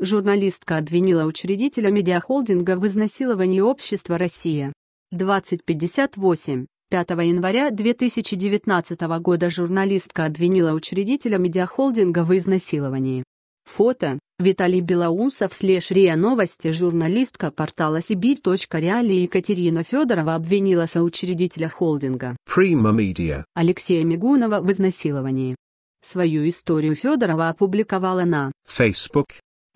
Журналистка обвинила учредителя медиахолдинга в изнасиловании общества «Россия». 2058. 5 января 2019 года журналистка обвинила учредителя медиахолдинга в изнасиловании. Фото. Виталий Белоусов слеж РИА Новости журналистка портала Сибирь.реали Екатерина Федорова обвинила соучредителя холдинга Prima Media. Алексея Мигунова в изнасиловании. Свою историю Федорова опубликовала на Facebook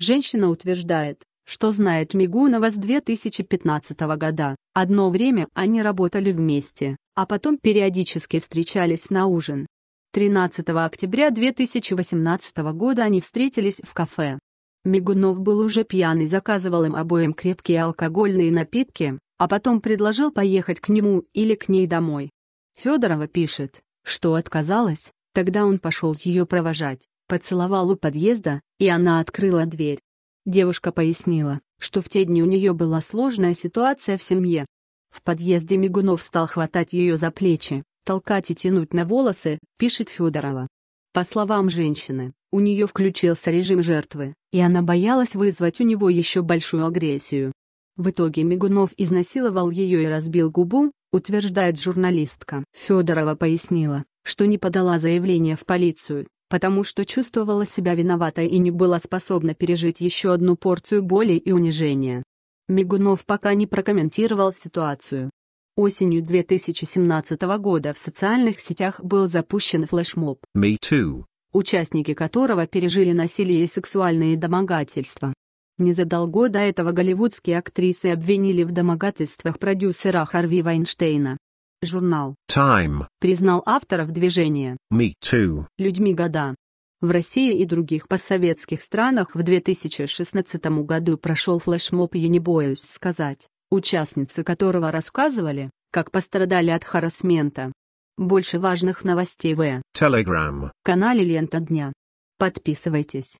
Женщина утверждает, что знает Мигунова с 2015 года. Одно время они работали вместе, а потом периодически встречались на ужин. 13 октября 2018 года они встретились в кафе. Мигунов был уже пьяный, заказывал им обоим крепкие алкогольные напитки, а потом предложил поехать к нему или к ней домой. Федорова пишет, что отказалась, тогда он пошел ее провожать, поцеловал у подъезда, и она открыла дверь. Девушка пояснила, что в те дни у нее была сложная ситуация в семье. В подъезде Мигунов стал хватать ее за плечи, толкать и тянуть на волосы, пишет Федорова. По словам женщины, у нее включился режим жертвы, и она боялась вызвать у него еще большую агрессию. В итоге Мигунов изнасиловал ее и разбил губу, утверждает журналистка. Федорова пояснила, что не подала заявление в полицию, потому что чувствовала себя виноватой и не была способна пережить еще одну порцию боли и унижения. Мигунов пока не прокомментировал ситуацию. Осенью 2017 года в социальных сетях был запущен флешмоб «Me Too», участники которого пережили насилие и сексуальные домогательства. Незадолго до этого голливудские актрисы обвинили в домогательствах продюсера Харви Вайнштейна. Журнал Time признал авторов движения Me Too людьми года. В России и других постсоветских странах в 2016 году прошел флешмоб «Я не боюсь сказать», участницы которого рассказывали, как пострадали от харасмента. Больше важных новостей в Telegram канале «Лента дня». Подписывайтесь.